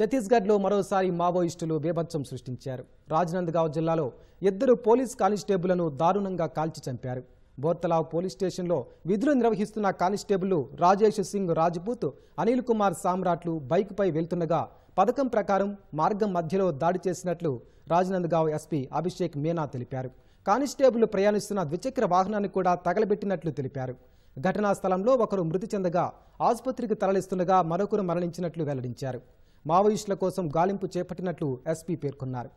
ఛత్తీస్గఢ్లో మరోసారి మావోయిస్టులు బీభత్సం సృష్టించారు రాజ్నందగావ్ జిల్లాలో ఇద్దరు పోలీస్ కానిస్టేబుళ్లను దారుణంగా కాల్చి చంపారు బోర్తలావ్ పోలీస్ స్టేషన్లో విధులు నిర్వహిస్తున్న కానిస్టేబుల్ రాజేష్ సింగ్ రాజ్పూత్ అనిల్ కుమార్ సామ్రాట్లు బైక్పై వెళ్తుండగా పథకం ప్రకారం మార్గం మధ్యలో దాడి చేసినట్లు రాజ్నందగావ్ ఎస్పీ అభిషేక్ మీనా తెలిపారు కానిస్టేబుల్ ప్రయాణిస్తున్న ద్విచక్ర వాహనాన్ని కూడా తగలబెట్టినట్లు తెలిపారు ఘటనా స్థలంలో ఒకరు మృతి చెందగా ఆసుపత్రికి తరలిస్తుండగా మరొకరు మరణించినట్లు వెల్లడించారు మావోయిస్టుల కోసం గాలింపు చేపట్టినట్లు ఎస్పీ పేర్కొన్నారు